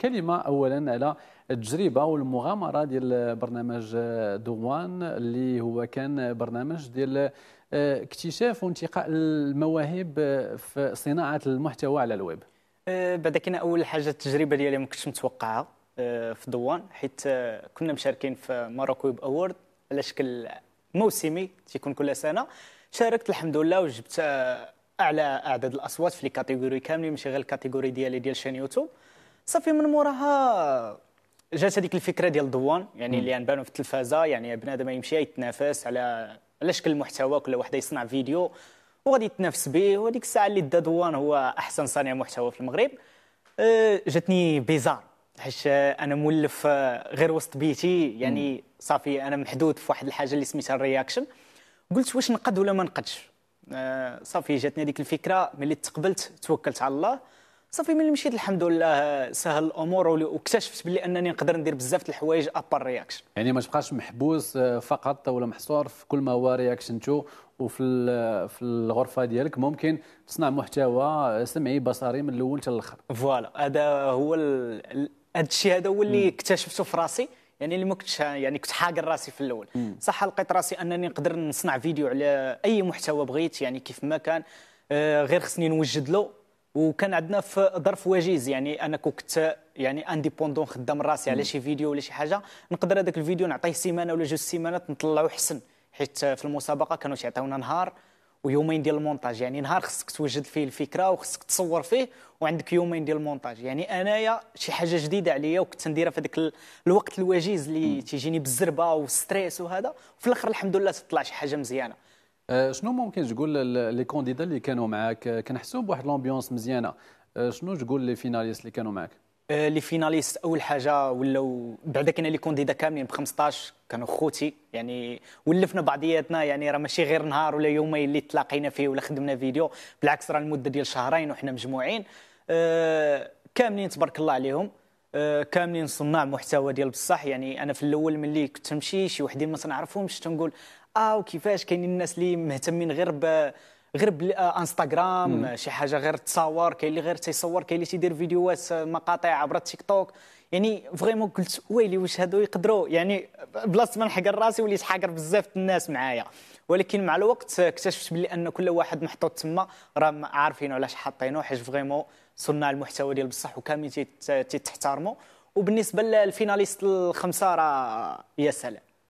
كلمة أولا على التجربة والمغامرة ديال برنامج دوان اللي هو كان برنامج ديال آه، اكتشاف وانتقاء المواهب في صناعة المحتوى على الويب آه، بعدا كاين أول حاجة التجربة ديالي ما كنتش متوقعها آه، في دوان حيت كنا مشاركين في ماروكو ويب أورد على شكل موسمي تيكون كل سنة شاركت الحمد لله وجبت أعلى أعداد الأصوات في الكاتيجوري كاملين ماشي غير الكاتيجوري ديالي ديال شان يوتيوب صافي من موراها جات هذيك الفكره ديال الضوان يعني اللي نبانو في التلفازه يعني بنادم يمشي يتنافس على على شكل المحتوى كل واحد يصنع فيديو وغادي يتنافس به وهذيك الساعه اللي دا ضوان هو احسن صانع محتوى في المغرب أه، جاتني بيزار حيت انا مولف غير وسط بيتي يعني صافي انا محدود في واحد الحاجه اللي سميتها الرياكشن قلت واش نقد ولا ما نقدش أه، صافي جاتني هذيك الفكره ملي تقبلت توكلت على الله صافي ملي مشيت الحمد لله سهل الامور واكتشفت بلي انني نقدر ندير بزاف الحوايج ابار رياكشن يعني ما تبقاش محبوس آه، فقط ولا محصور في كل ما هو رياكشن تو وفي آه، في الغرفه ديالك ممكن تصنع محتوى آه، سمعي بصري من الاول حتى الاخر فوالا هذا هو هذا الشيء هذا هو اللي اكتشفته في راسي يعني اللي ما كنتش يعني كنت حاقر راسي في الاول صح لقيت راسي انني نقدر نصنع فيديو على اي محتوى بغيت يعني كيف ما كان غير خصني نوجد له وكان عندنا في ظرف وجيز يعني انا كنت يعني انديبوندون خدام راسي على شي فيديو ولا شي حاجه نقدر هذاك الفيديو نعطيه سيمانه ولا جوج سيمانات نطلعو حسن حيت في المسابقه كانوا يعطيونا نهار ويومين ديال المونتاج يعني نهار خصك توجد فيه الفكره وخصك تصور فيه وعندك يومين ديال المونتاج يعني انايا شي حاجه جديده عليا وكنت نديرها في هذاك الوقت الوجيز اللي تيجيني بالزربه والستريس وهذا وفي الاخر الحمد لله تطلع شي حاجه مزيانه أه، شنو ممكن تقول لي كونديدا اللي كانوا معاك أه، كنحسوا بواحد لومبيونس مزيانه أه، شنو تقول لي فيناليست اللي كانوا معاك لي فيناليست اول حاجه ولاو بعدا كنا لي كونديدا كاملين ب 15 كانوا خوتي يعني ولفنا بعضياتنا يعني راه ماشي غير نهار ولا يومين اللي تلاقينا فيه ولا خدمنا فيديو بالعكس راه المده ديال شهرين وحنا مجموعين كاملين تبارك الله عليهم كاملين صناع محتوى ديال بصح يعني انا في الاول ملي كنت نمشي شي وحدين ما تنعرفهمش تنقول اه وكيفاش كاينين الناس اللي مهتمين غير ب غير بالانستغرام آه، شي حاجه غير تصور كاين اللي غير تيصور كاين اللي تيدير فيديوهات مقاطع عبر التيك توك يعني فريمون قلت ويلي واش هادو يقدروا يعني بلاصه ما نحقر راسي وليت حاقر بزاف الناس معايا ولكن مع الوقت اكتشفت بلي ان كل واحد محطوط تما راه عارفين علاش حاطينه حيت فريمون صناع المحتوى ديال بصح وكاملين تيتحترموا وبالنسبه للفيناليست الخمسه راه يا سلام